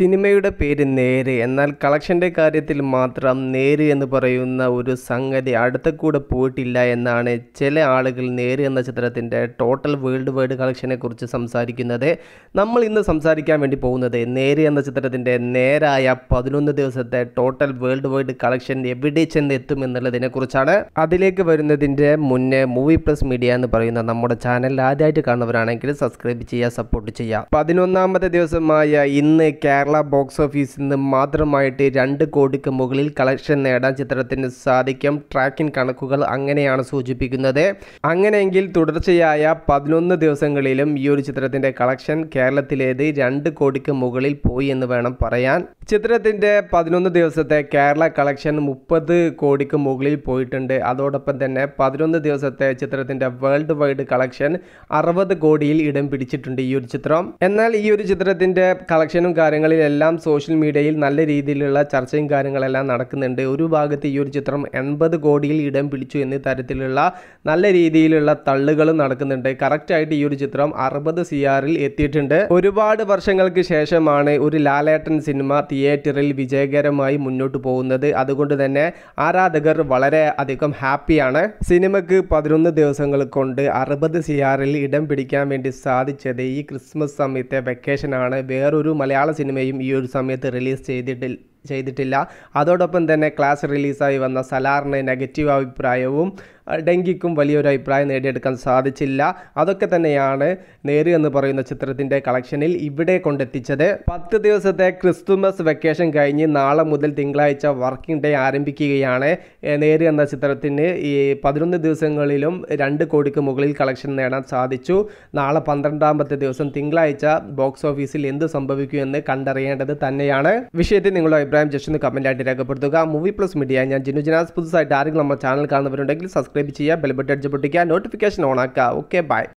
സിനിമയുടെ പേര് നേര് എന്നാൽ കളക്ഷൻ്റെ കാര്യത്തിൽ മാത്രം നേര് എന്ന് പറയുന്ന ഒരു സംഗതി അടുത്ത കൂടെ പോയിട്ടില്ല എന്നാണ് ചില ആളുകൾ നേര് എന്ന ചിത്രത്തിൻ്റെ ടോട്ടൽ വേൾഡ് വൈഡ് കളക്ഷനെ കുറിച്ച് സംസാരിക്കുന്നത് നമ്മൾ ഇന്ന് സംസാരിക്കാൻ വേണ്ടി പോകുന്നത് നേര് എന്ന ചിത്രത്തിൻ്റെ നേരായ പതിനൊന്ന് ദിവസത്തെ ടോട്ടൽ വേൾഡ് വൈഡ് കളക്ഷൻ എവിടെ ചെന്ന് എത്തും എന്നുള്ളതിനെ കുറിച്ചാണ് അതിലേക്ക് വരുന്നതിൻ്റെ മുന്നേ മൂവി പ്ലസ് മീഡിയ എന്ന് പറയുന്ന നമ്മുടെ ചാനൽ ആദ്യമായിട്ട് കാണുന്നവരാണെങ്കിൽ സബ്സ്ക്രൈബ് ചെയ്യുക സപ്പോർട്ട് ചെയ്യുക പതിനൊന്നാമത്തെ ദിവസമായ ഇന്ന് കേരള കേരള ബോക്സ് ഓഫീസിൽ നിന്ന് മാത്രമായിട്ട് രണ്ട് കോടിക്ക് മുകളിൽ കളക്ഷൻ നേടാൻ ചിത്രത്തിന് സാധിക്കും ട്രാക്കിൻ കണക്കുകൾ അങ്ങനെയാണ് സൂചിപ്പിക്കുന്നത് അങ്ങനെയെങ്കിൽ തുടർച്ചയായ പതിനൊന്ന് ദിവസങ്ങളിലും ഈ ഒരു ചിത്രത്തിന്റെ കളക്ഷൻ കേരളത്തിലേത് രണ്ട് കോടിക്ക് മുകളിൽ പോയി എന്ന് വേണം പറയാൻ ചിത്രത്തിന്റെ പതിനൊന്ന് ദിവസത്തെ കേരള കളക്ഷൻ മുപ്പത് കോടിക്ക് മുകളിൽ പോയിട്ടുണ്ട് അതോടൊപ്പം തന്നെ പതിനൊന്ന് ദിവസത്തെ ചിത്രത്തിന്റെ വേൾഡ് വൈഡ് കളക്ഷൻ അറുപത് കോടിയിൽ ഇടം പിടിച്ചിട്ടുണ്ട് ഈ ഒരു ചിത്രം എന്നാൽ ഈ ഒരു ചിത്രത്തിന്റെ കളക്ഷനും കാര്യങ്ങളിൽ എല്ലാം സോഷ്യൽ മീഡിയയിൽ നല്ല രീതിയിലുള്ള ചർച്ചയും കാര്യങ്ങളെല്ലാം നടക്കുന്നുണ്ട് ഒരു ഭാഗത്ത് ഈ ഒരു ചിത്രം എൺപത് കോടിയിൽ ഇടം പിടിച്ചു എന്നീ തരത്തിലുള്ള നല്ല രീതിയിലുള്ള തള്ളുകളും നടക്കുന്നുണ്ട് കറക്റ്റായിട്ട് ഈ ഒരു ചിത്രം അറുപത് സി ആറിൽ എത്തിയിട്ടുണ്ട് ഒരുപാട് വർഷങ്ങൾക്ക് ശേഷമാണ് ഒരു ലാലേട്ടൻ സിനിമ തിയേറ്ററിൽ വിജയകരമായി മുന്നോട്ട് പോകുന്നത് അതുകൊണ്ട് തന്നെ ആരാധകർ വളരെ അധികം ഹാപ്പിയാണ് സിനിമയ്ക്ക് പതിനൊന്ന് ദിവസങ്ങൾ കൊണ്ട് അറുപത് സി ആറിൽ ഇടം പിടിക്കാൻ വേണ്ടി സാധിച്ചത് ഈ ക്രിസ്മസ് സമയത്തെ വെക്കേഷനാണ് വേറൊരു മലയാള സിനിമ സിനിമയും ഈ ഒരു സമയത്ത് റിലീസ് ചെയ്തിട്ടില്ല ചെയ്തിട്ടില്ല അതോടൊപ്പം തന്നെ ക്ലാസ് റിലീസായി വന്ന സലാറിന് നെഗറ്റീവ് അഭിപ്രായവും ഡെങ്കിക്കും വലിയൊരു അഭിപ്രായം നേടിയെടുക്കാൻ സാധിച്ചില്ല അതൊക്കെ തന്നെയാണ് നേര് എന്ന് പറയുന്ന ചിത്രത്തിൻ്റെ കളക്ഷനിൽ ഇവിടെ കൊണ്ടെത്തിച്ചത് പത്ത് ദിവസത്തെ ക്രിസ്തുമസ് വെക്കേഷൻ കഴിഞ്ഞ് നാളെ മുതൽ തിങ്കളാഴ്ച വർക്കിംഗ് ഡേ ആരംഭിക്കുകയാണ് നേര് എന്ന ചിത്രത്തിന് ഈ പതിനൊന്ന് ദിവസങ്ങളിലും രണ്ട് കോടിക്ക് മുകളിൽ കളക്ഷൻ നേടാൻ സാധിച്ചു നാളെ പന്ത്രണ്ടാമത്തെ ദിവസം തിങ്കളാഴ്ച ബോക്സ് ഓഫീസിൽ എന്ത് സംഭവിക്കുമെന്ന് കണ്ടറിയേണ്ടത് തന്നെയാണ് വിഷയത്തിൽ നിങ്ങളുടെ അഭിപ്രായം ജസ്റ്റ് ഒന്ന് കമൻറ്റായിട്ട് രേഖപ്പെടുത്തുക മൂവി പ്ലസ് മീഡിയ ഞാൻ ജിനു ജനാസ് പുതുസായിട്ട് ആരെങ്കിലും നമ്മുടെ ചാനൽ കാണുന്നവരുണ്ടെങ്കിൽ സബ്സ്ക്രൈബ് ചെയ്യുക ബെൽബട്ട് അടിച്ച് പൊട്ടിക്കുക നോട്ടിഫിക്കേഷൻ ഓൺ ആക്കുക ഓക്കെ ബൈ